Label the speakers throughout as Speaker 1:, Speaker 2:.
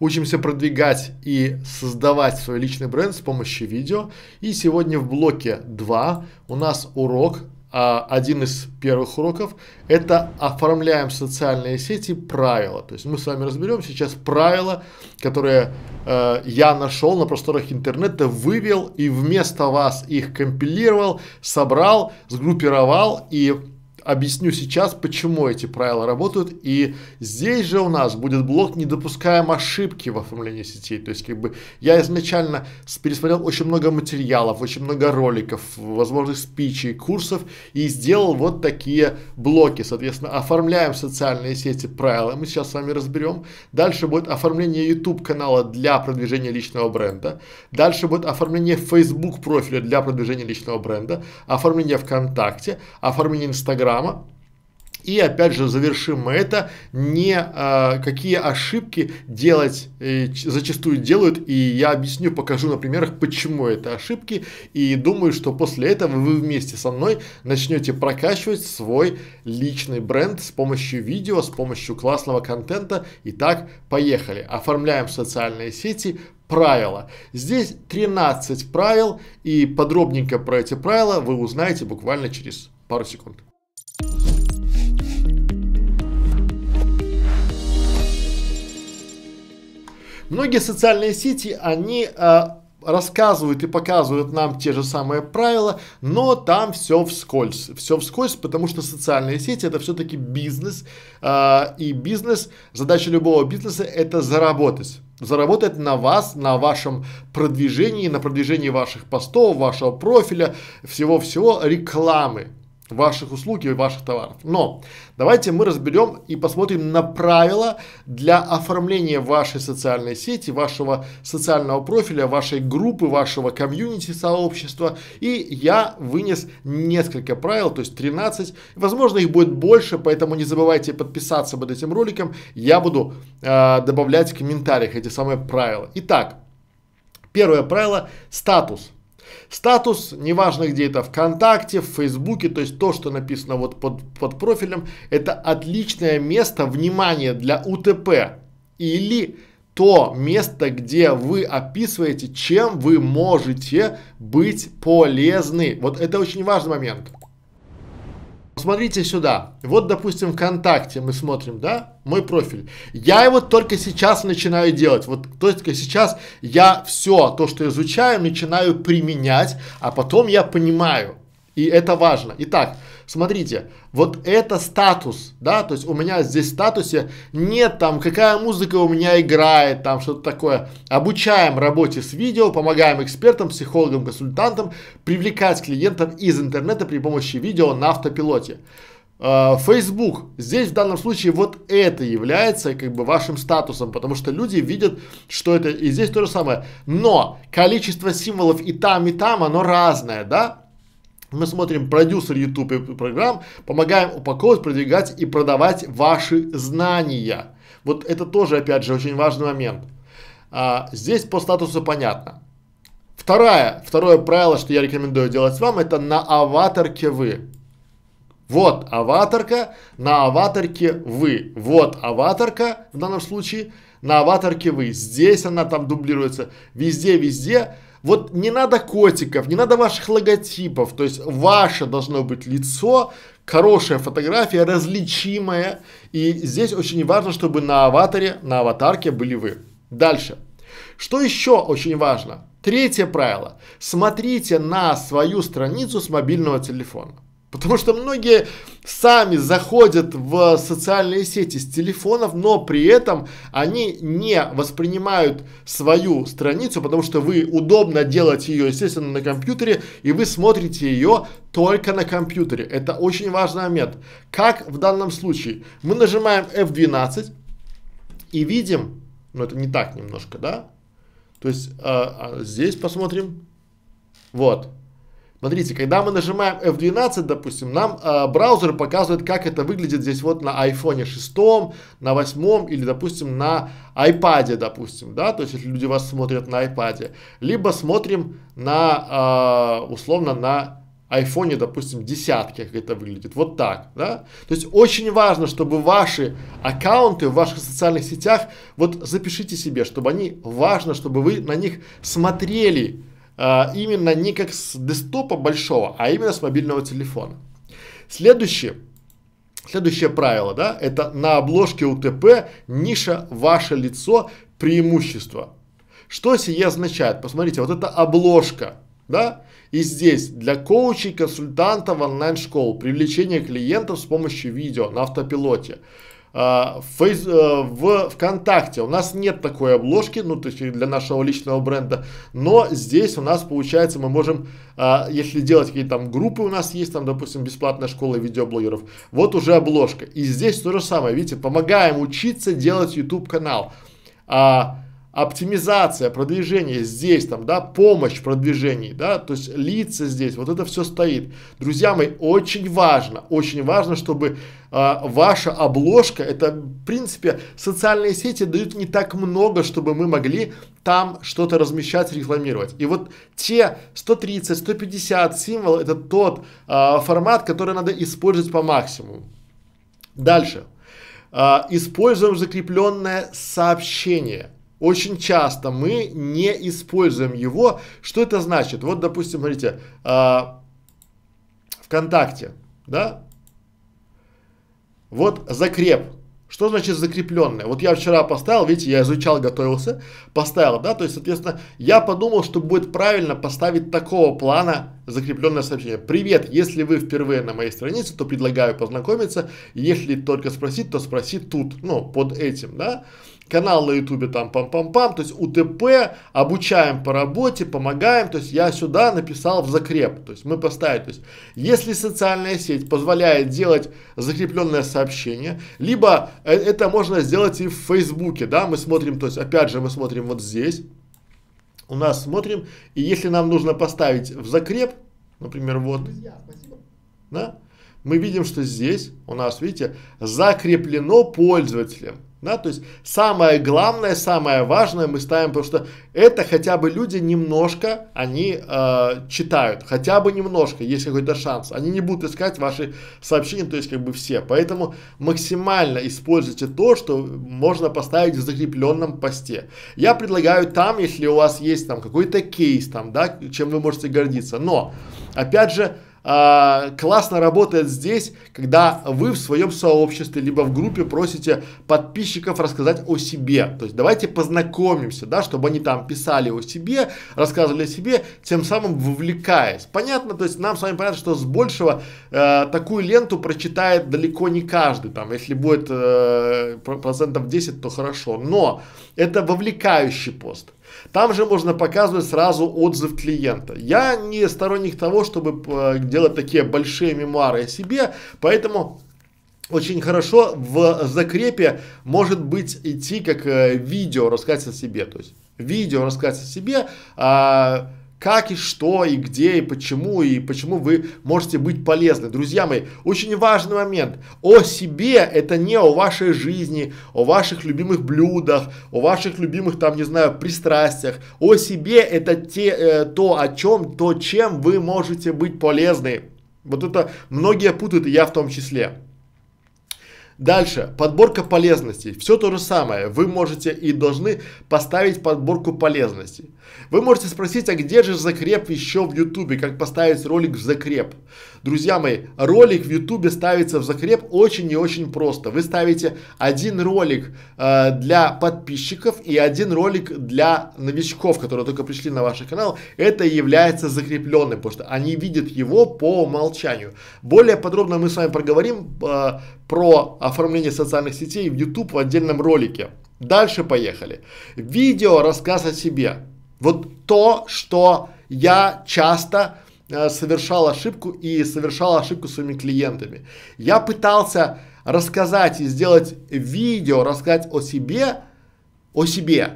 Speaker 1: Учимся продвигать и создавать свой личный бренд с помощью видео. И сегодня в блоке 2 у нас урок, а, один из первых уроков, это оформляем социальные сети правила. То есть мы с вами разберем сейчас правила, которые э, я нашел на просторах интернета, вывел и вместо вас их компилировал, собрал, сгруппировал и объясню сейчас, почему эти правила работают. И здесь же у нас будет блок «Не допускаем ошибки в оформлении сетей». То есть, как бы, я изначально пересмотрел очень много материалов, очень много роликов, возможных спичей, курсов и сделал вот такие блоки. Соответственно, оформляем социальные сети правила. Мы сейчас с вами разберем. Дальше будет оформление YouTube канала для продвижения личного бренда. Дальше будет оформление Facebook профиля для продвижения личного бренда, оформление ВКонтакте, оформление Инстаграм программа. И опять же завершим мы это, не а, какие ошибки делать э, зачастую делают, и я объясню, покажу на примерах, почему это ошибки, и думаю, что после этого вы вместе со мной начнете прокачивать свой личный бренд с помощью видео, с помощью классного контента. Итак, поехали. Оформляем социальные сети, правила. Здесь 13 правил, и подробненько про эти правила вы узнаете буквально через пару секунд. Многие социальные сети, они э, рассказывают и показывают нам те же самые правила, но там все вскользь. Все вскользь, потому что социальные сети это все-таки бизнес. Э, и бизнес, задача любого бизнеса это заработать. Заработать на вас, на вашем продвижении, на продвижении ваших постов, вашего профиля, всего-всего рекламы ваших услуг и ваших товаров. Но давайте мы разберем и посмотрим на правила для оформления вашей социальной сети, вашего социального профиля, вашей группы, вашего комьюнити сообщества. И я вынес несколько правил, то есть 13. Возможно, их будет больше, поэтому не забывайте подписаться под этим роликом. Я буду э, добавлять в комментариях эти самые правила. Итак, первое правило – статус – Статус, неважно где это, ВКонтакте, в Фейсбуке, то есть то, что написано вот под, под профилем, это отличное место, внимания для УТП или то место, где вы описываете, чем вы можете быть полезны. Вот это очень важный момент. Смотрите сюда. Вот, допустим, ВКонтакте мы смотрим, да, мой профиль. Я его только сейчас начинаю делать. Вот только сейчас я все то, что изучаю, начинаю применять, а потом я понимаю. И это важно. Итак, Смотрите, вот это статус, да, то есть у меня здесь в статусе нет там, какая музыка у меня играет, там что-то такое. Обучаем работе с видео, помогаем экспертам, психологам, консультантам привлекать клиентов из интернета при помощи видео на автопилоте. А, Facebook, здесь в данном случае вот это является как бы вашим статусом, потому что люди видят, что это, и здесь то же самое. Но количество символов и там, и там, оно разное, да? Мы смотрим продюсер YouTube и программ, помогаем упаковывать, продвигать и продавать ваши знания. Вот это тоже, опять же, очень важный момент. А, здесь по статусу понятно. Второе, второе правило, что я рекомендую делать вам, это на аватарке вы. Вот аватарка, на аватарке вы. Вот аватарка в данном случае, на аватарке вы. Здесь она там дублируется. Везде, везде вот не надо котиков, не надо ваших логотипов, то есть ваше должно быть лицо, хорошая фотография, различимая. И здесь очень важно, чтобы на аватаре, на аватарке были вы. Дальше. Что еще очень важно? Третье правило. Смотрите на свою страницу с мобильного телефона. Потому что многие сами заходят в социальные сети с телефонов, но при этом они не воспринимают свою страницу, потому что вы удобно делать ее, естественно, на компьютере, и вы смотрите ее только на компьютере. Это очень важный момент. Как в данном случае? Мы нажимаем F12 и видим, ну это не так немножко, да? То есть э, здесь посмотрим, вот, Смотрите, когда мы нажимаем F12, допустим, нам э, браузер показывает, как это выглядит здесь вот на iPhone 6, на 8 или, допустим, на iPad, допустим, да, то есть, если люди вас смотрят на iPad, либо смотрим на, э, условно, на iPhone, допустим, десятки, как это выглядит, вот так, да. То есть, очень важно, чтобы ваши аккаунты в ваших социальных сетях, вот запишите себе, чтобы они, важно, чтобы вы на них смотрели, а, именно не как с десктопа большого, а именно с мобильного телефона. Следующее, следующее правило, да, это на обложке УТП ниша «Ваше лицо преимущество». Что сие означает? Посмотрите, вот эта обложка, да, и здесь для коучей, консультантов онлайн-школ привлечение клиентов с помощью видео на автопилоте – в, а, э, в ВКонтакте. У нас нет такой обложки, ну, то есть для нашего личного бренда, но здесь у нас получается мы можем, а, если делать какие-то там группы у нас есть, там, допустим, бесплатная школа видеоблогеров, вот уже обложка. И здесь то же самое, видите, помогаем учиться делать YouTube канал. А, оптимизация продвижения здесь, там, да, помощь в продвижении, да, то есть лица здесь, вот это все стоит. Друзья мои, очень важно, очень важно, чтобы э, ваша обложка, это, в принципе, социальные сети дают не так много, чтобы мы могли там что-то размещать, рекламировать. И вот те 130, 150 символов, это тот э, формат, который надо использовать по максимуму. Дальше. Э, используем закрепленное сообщение. Очень часто мы не используем его. Что это значит? Вот, допустим, смотрите, э, ВКонтакте, да? Вот закреп. Что значит закрепленное? Вот я вчера поставил, видите, я изучал, готовился, поставил, да, то есть, соответственно, я подумал, что будет правильно поставить такого плана закрепленное сообщение. Привет, если вы впервые на моей странице, то предлагаю познакомиться, если только спросить, то спроси тут, ну, под этим, да канал на ютубе там пам-пам-пам, то есть УТП, обучаем по работе, помогаем, то есть я сюда написал в закреп, то есть мы поставили, то есть если социальная сеть позволяет делать закрепленное сообщение, либо э, это можно сделать и в Фейсбуке, да, мы смотрим, то есть опять же мы смотрим вот здесь, у нас смотрим, и если нам нужно поставить в закреп, например, вот, да, мы видим, что здесь у нас, видите, закреплено пользователем. Да, то есть самое главное, самое важное мы ставим, потому что это хотя бы люди немножко, они э, читают, хотя бы немножко, есть какой-то шанс. Они не будут искать ваши сообщения, то есть как бы все. Поэтому максимально используйте то, что можно поставить в закрепленном посте. Я предлагаю там, если у вас есть там какой-то кейс, там, да, чем вы можете гордиться. Но, опять же, э, классно работает здесь, когда вы в своем сообществе, либо в группе просите подписчиков рассказать о себе. То есть давайте познакомимся, да, чтобы они там писали о себе, рассказывали о себе, тем самым вовлекаясь. Понятно, то есть нам с вами понятно, что с большего э, такую ленту прочитает далеко не каждый. Там, если будет э, процентов 10, то хорошо. Но это вовлекающий пост. Там же можно показывать сразу отзыв клиента. Я не сторонник того, чтобы э, делать такие большие мемуары о себе, поэтому очень хорошо в закрепе может быть идти как э, видео рассказать о себе. То есть видео рассказать о себе, а, как и что, и где, и почему, и почему вы можете быть полезны. Друзья мои, очень важный момент. О себе это не о вашей жизни, о ваших любимых блюдах, о ваших любимых там, не знаю, пристрастиях. О себе это те, э, то, о чем, то, чем вы можете быть полезны. Вот это многие путают, и я в том числе. Дальше, подборка полезностей. Все то же самое. Вы можете и должны поставить подборку полезностей. Вы можете спросить, а где же закреп еще в ютубе, как поставить ролик в закреп? Друзья мои, ролик в ютубе ставится в закреп очень и очень просто. Вы ставите один ролик э, для подписчиков и один ролик для новичков, которые только пришли на ваш канал. Это является закрепленным, потому что они видят его по умолчанию. Более подробно мы с вами проговорим э, про оформление социальных сетей в YouTube в отдельном ролике. Дальше поехали. Видео рассказ о себе. Вот то, что я часто э, совершал ошибку и совершал ошибку своими клиентами. Я пытался рассказать и сделать видео, рассказать о себе, о себе.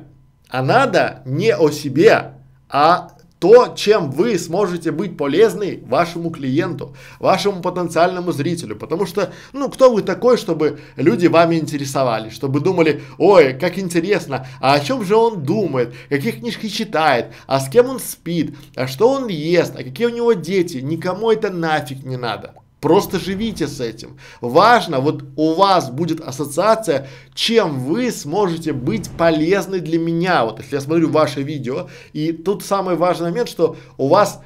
Speaker 1: А надо не о себе, а то, чем вы сможете быть полезны вашему клиенту, вашему потенциальному зрителю. Потому что, ну, кто вы такой, чтобы люди вами интересовались, чтобы думали, ой, как интересно, а о чем же он думает, какие книжки читает, а с кем он спит, а что он ест, а какие у него дети, никому это нафиг не надо. Просто живите с этим. Важно, вот у вас будет ассоциация, чем вы сможете быть полезны для меня. Вот если я смотрю ваше видео, и тут самый важный момент, что у вас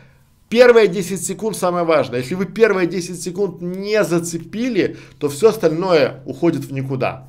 Speaker 1: первые 10 секунд самое важное. Если вы первые 10 секунд не зацепили, то все остальное уходит в никуда.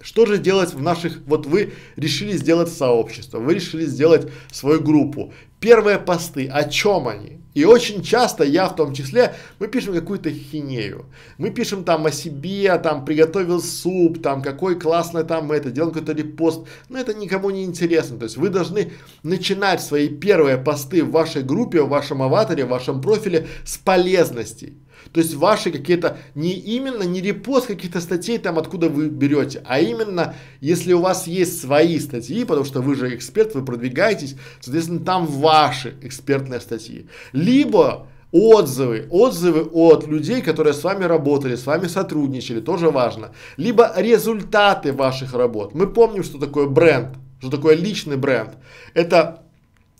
Speaker 1: Что же делать в наших, вот вы решили сделать сообщество, вы решили сделать свою группу. Первые посты, о чем они? И очень часто я в том числе, мы пишем какую-то хинею. Мы пишем там о себе, там приготовил суп, там какой классный там мы это, делаем какой-то репост. Но это никому не интересно. То есть вы должны начинать свои первые посты в вашей группе, в вашем аватаре, в вашем профиле с полезностей. То есть ваши какие-то, не именно, не репост каких-то статей там, откуда вы берете, а именно, если у вас есть свои статьи, потому что вы же эксперт, вы продвигаетесь, соответственно, там ваши экспертные статьи. Либо отзывы, отзывы от людей, которые с вами работали, с вами сотрудничали, тоже важно. Либо результаты ваших работ. Мы помним, что такое бренд, что такое личный бренд. Это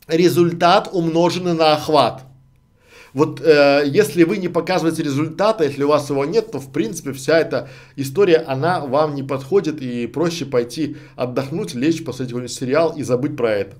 Speaker 1: результат умноженный на охват. Вот э, если вы не показываете результата, если у вас его нет, то в принципе вся эта история, она вам не подходит и проще пойти отдохнуть, лечь, посмотреть какой-нибудь сериал и забыть про это.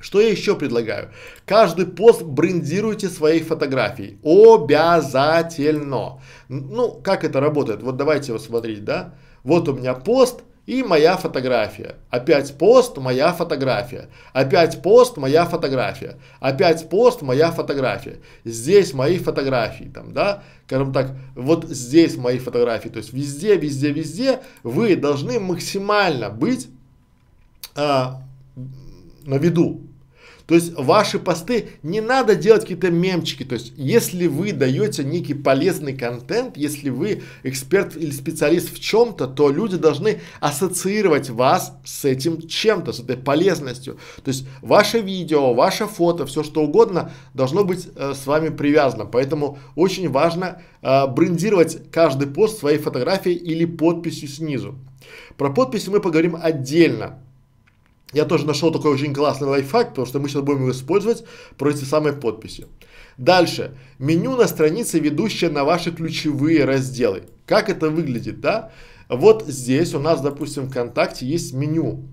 Speaker 1: Что я еще предлагаю? Каждый пост брендируйте своей фотографией. Обязательно. Ну, как это работает? Вот давайте вот смотреть, да? Вот у меня пост, и моя фотография. Опять пост, моя фотография. Опять пост, моя фотография. Опять пост, моя фотография. Здесь мои фотографии, там, да, скажем так, вот здесь мои фотографии. То есть везде, везде, везде вы должны максимально быть а, на виду. То есть ваши посты не надо делать какие-то мемчики. То есть если вы даете некий полезный контент, если вы эксперт или специалист в чем-то, то люди должны ассоциировать вас с этим чем-то, с этой полезностью. То есть ваше видео, ваше фото, все что угодно должно быть э, с вами привязано. Поэтому очень важно э, брендировать каждый пост своей фотографией или подписью снизу. Про подпись мы поговорим отдельно. Я тоже нашел такой очень классный лайфхак, потому что мы сейчас будем его использовать против самой подписи. Дальше. Меню на странице, ведущее на ваши ключевые разделы. Как это выглядит, да? Вот здесь у нас, допустим, ВКонтакте есть меню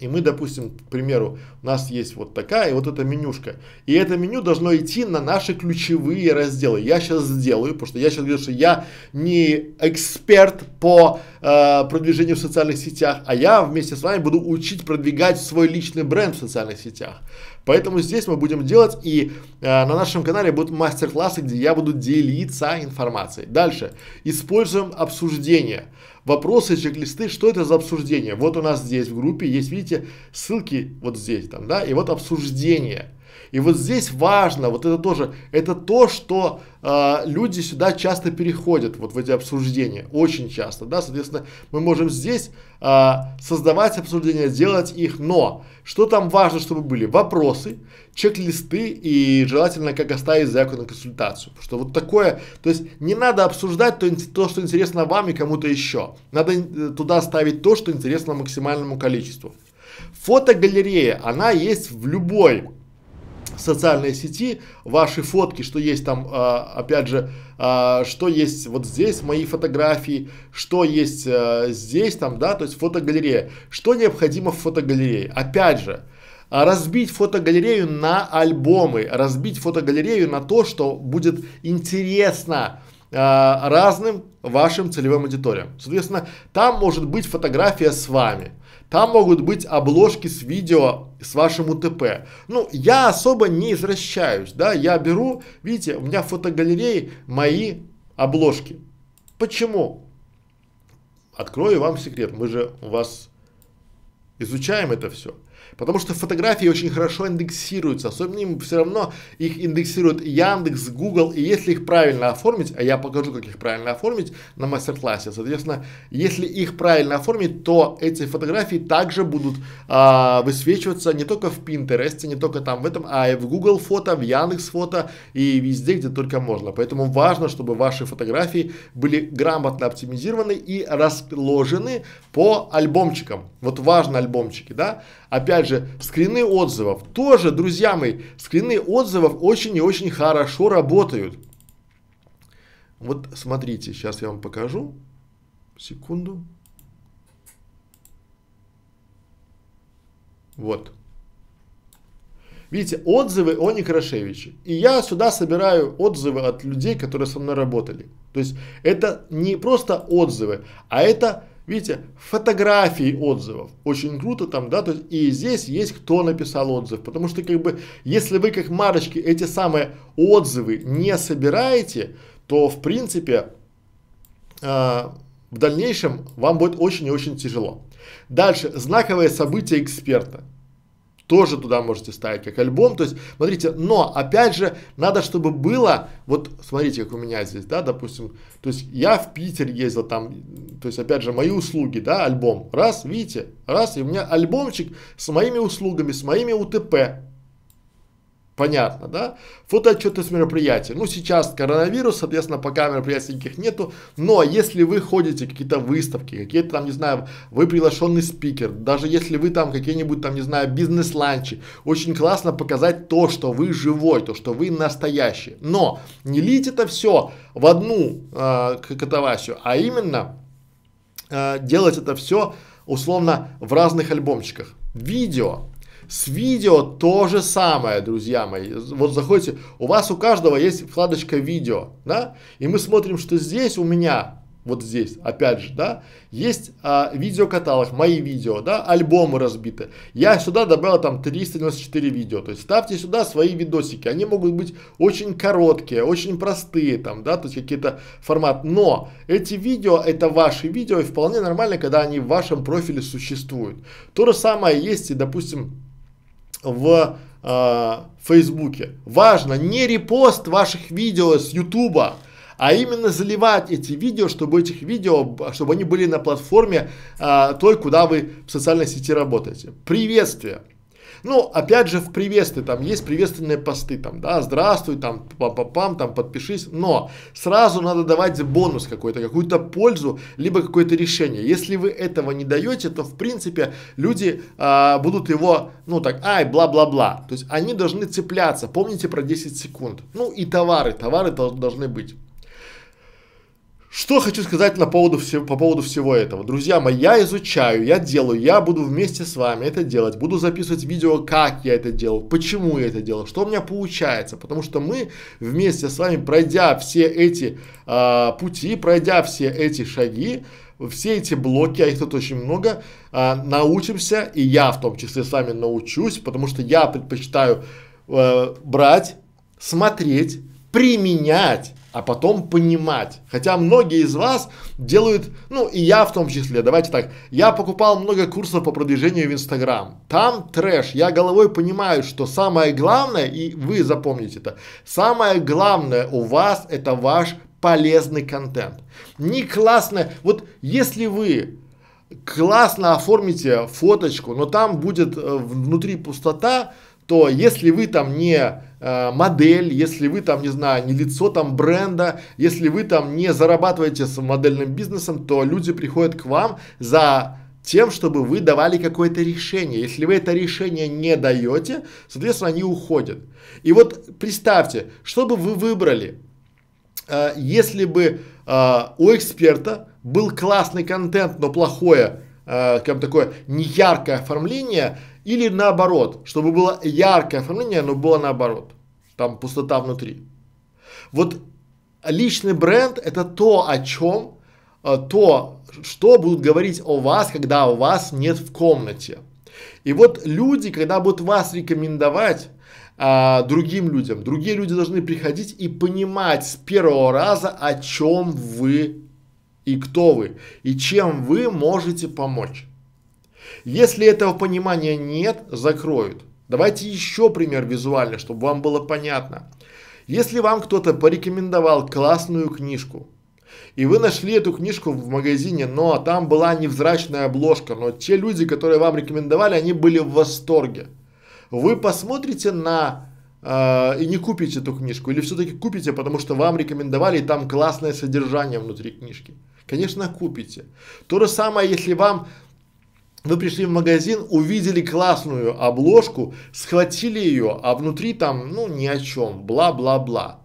Speaker 1: и мы, допустим, к примеру, у нас есть вот такая, и вот эта менюшка. И это меню должно идти на наши ключевые разделы. Я сейчас сделаю, потому что я сейчас говорю, что я не эксперт по э, продвижению в социальных сетях, а я вместе с вами буду учить продвигать свой личный бренд в социальных сетях. Поэтому здесь мы будем делать и э, на нашем канале будут мастер-классы, где я буду делиться информацией. Дальше. Используем обсуждение. Вопросы, чек-листы, что это за обсуждение? Вот у нас здесь в группе есть, видите, ссылки вот здесь там, да, и вот обсуждение и вот здесь важно, вот это тоже, это то, что э, люди сюда часто переходят, вот в эти обсуждения, очень часто, да, соответственно, мы можем здесь э, создавать обсуждения, делать их, но что там важно, чтобы были? Вопросы, чек-листы и желательно, как оставить заявку на консультацию, что вот такое, то есть не надо обсуждать то, то что интересно вам и кому-то еще, надо э, туда ставить то, что интересно максимальному количеству. Фотогалерея, она есть в любой социальной сети ваши фотки, что есть там, а, опять же, а, что есть вот здесь, мои фотографии, что есть а, здесь там, да, то есть фотогалерея. Что необходимо в фотогалерее? Опять же, разбить фотогалерею на альбомы, разбить фотогалерею на то, что будет интересно разным вашим целевым аудиториям. Соответственно, там может быть фотография с вами. Там могут быть обложки с видео с вашим УТП. Ну, я особо не извращаюсь, да, я беру, видите, у меня в фотогалерее мои обложки. Почему? Открою вам секрет, мы же у вас изучаем это все. Потому что фотографии очень хорошо индексируются, особенно им все равно их индексируют Яндекс, Google, и если их правильно оформить, а я покажу, как их правильно оформить на мастер-классе, соответственно, если их правильно оформить, то эти фотографии также будут а, высвечиваться не только в Pinterest, не только там в этом, а и в Google фото, в Яндекс фото и везде, где только можно. Поэтому важно, чтобы ваши фотографии были грамотно оптимизированы и расположены по альбомчикам. Вот важно альбомчики, да? Опять же, также скрины отзывов. Тоже, друзья мои, скрины отзывов очень и очень хорошо работают. Вот смотрите, сейчас я вам покажу. Секунду. Вот. Видите, отзывы о Некрашевиче. И я сюда собираю отзывы от людей, которые со мной работали. То есть это не просто отзывы, а это Видите, фотографии отзывов. Очень круто там, да, то есть и здесь есть кто написал отзыв. Потому что как бы, если вы как марочки эти самые отзывы не собираете, то в принципе э, в дальнейшем вам будет очень и очень тяжело. Дальше, знаковое событие эксперта тоже туда можете ставить как альбом. То есть, смотрите, но опять же, надо, чтобы было, вот смотрите, как у меня здесь, да, допустим, то есть я в Питер ездил там, то есть опять же, мои услуги, да, альбом, раз, видите, раз, и у меня альбомчик с моими услугами, с моими УТП, Понятно, да? Фотоотчеты с мероприятий. Ну, сейчас коронавирус, соответственно, пока мероприятий никаких нету. Но если вы ходите какие-то выставки, какие-то там, не знаю, вы приглашенный спикер, даже если вы там какие-нибудь там, не знаю, бизнес-ланчи, очень классно показать то, что вы живой, то, что вы настоящий. Но не лить это все в одну э, а, катавасию, а именно э, делать это все условно в разных альбомчиках. Видео, с видео то же самое, друзья мои. Вот заходите, у вас у каждого есть вкладочка видео, да? И мы смотрим, что здесь у меня, вот здесь, опять же, да, есть а, видеокаталог, мои видео, да, альбомы разбиты. Я сюда добавил там 394 видео. То есть ставьте сюда свои видосики. Они могут быть очень короткие, очень простые там, да, то есть какие-то формат. Но эти видео, это ваши видео и вполне нормально, когда они в вашем профиле существуют. То же самое есть и, допустим, в э, Фейсбуке. Важно не репост ваших видео с Ютуба, а именно заливать эти видео, чтобы этих видео, чтобы они были на платформе э, той, куда вы в социальной сети работаете. Приветствие! Ну, опять же, в приветствии, там есть приветственные посты, там, да, здравствуй, там, папа, пам там, подпишись, но сразу надо давать бонус какой-то, какую-то пользу, либо какое-то решение. Если вы этого не даете, то, в принципе, люди а, будут его, ну, так, ай, бла-бла-бла. То есть, они должны цепляться, помните про 10 секунд. Ну, и товары, товары должны быть. Что хочу сказать на поводу всего, по поводу всего этого. Друзья мои, я изучаю, я делаю, я буду вместе с вами это делать, буду записывать видео, как я это делал, почему я это делал, что у меня получается, потому что мы вместе с вами, пройдя все эти а, пути, пройдя все эти шаги, все эти блоки, а их тут очень много, а, научимся, и я в том числе с вами научусь, потому что я предпочитаю а, брать, смотреть, применять, а потом понимать. Хотя многие из вас делают, ну и я в том числе, давайте так, я покупал много курсов по продвижению в Инстаграм. Там трэш, я головой понимаю, что самое главное, и вы запомните это, самое главное у вас это ваш полезный контент. Не классно, вот если вы классно оформите фоточку, но там будет э, внутри пустота, то если вы там не Э, модель, если вы там, не знаю, не лицо там бренда, если вы там не зарабатываете с модельным бизнесом, то люди приходят к вам за тем, чтобы вы давали какое-то решение. Если вы это решение не даете, соответственно, они уходят. И вот представьте, что бы вы выбрали, э, если бы э, у эксперта был классный контент, но плохое, как такое неяркое оформление, или наоборот, чтобы было яркое оформление, но было наоборот. Там пустота внутри. Вот личный бренд это то, о чем, э, то, что будут говорить о вас, когда у вас нет в комнате. И вот люди, когда будут вас рекомендовать а, другим людям, другие люди должны приходить и понимать с первого раза, о чем вы и кто вы, и чем вы можете помочь. Если этого понимания нет, закроют. Давайте еще пример визуально, чтобы вам было понятно. Если вам кто-то порекомендовал классную книжку, и вы нашли эту книжку в магазине, но там была невзрачная обложка, но те люди, которые вам рекомендовали, они были в восторге. Вы посмотрите на э, и не купите эту книжку, или все-таки купите, потому что вам рекомендовали, и там классное содержание внутри книжки. Конечно, купите. То же самое, если вам вы пришли в магазин, увидели классную обложку, схватили ее, а внутри там, ну, ни о чем, бла-бла-бла.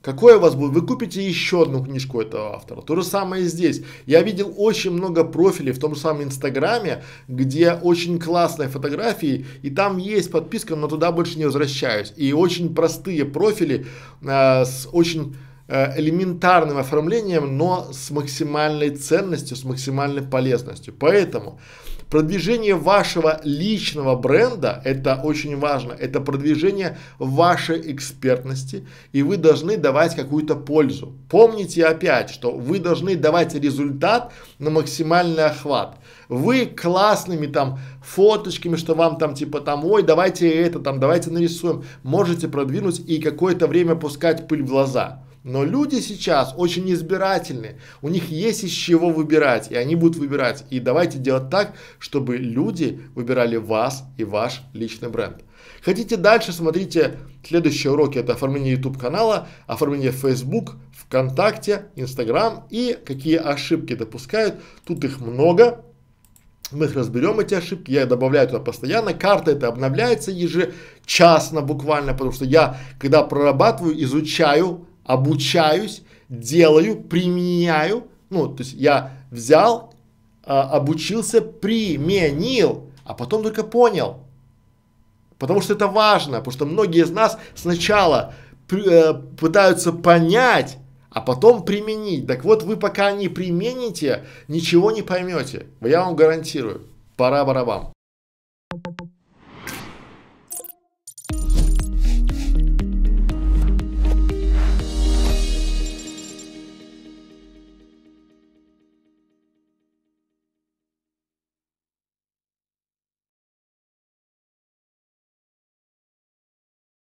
Speaker 1: Какое у вас будет? Вы купите еще одну книжку этого автора. То же самое и здесь. Я видел очень много профилей в том же самом Инстаграме, где очень классные фотографии, и там есть подписка, но туда больше не возвращаюсь. И очень простые профили э, с очень Э, элементарным оформлением, но с максимальной ценностью, с максимальной полезностью. Поэтому продвижение вашего личного бренда – это очень важно. Это продвижение вашей экспертности, и вы должны давать какую-то пользу. Помните опять, что вы должны давать результат на максимальный охват. Вы классными там фоточками, что вам там типа там, ой, давайте это там, давайте нарисуем, можете продвинуть и какое-то время пускать пыль в глаза. Но люди сейчас очень избирательны, у них есть из чего выбирать, и они будут выбирать. И давайте делать так, чтобы люди выбирали вас и ваш личный бренд. Хотите дальше, смотрите следующие уроки. Это оформление YouTube канала, оформление Facebook, ВКонтакте, Instagram и какие ошибки допускают. Тут их много. Мы их разберем, эти ошибки, я добавляю туда постоянно. Карта это обновляется ежечасно буквально, потому что я, когда прорабатываю, изучаю обучаюсь, делаю, применяю. Ну, то есть я взял, а, обучился, применил, а потом только понял. Потому что это важно, потому что многие из нас сначала э, пытаются понять, а потом применить. Так вот, вы пока не примените, ничего не поймете. Я вам гарантирую. Пора барабам.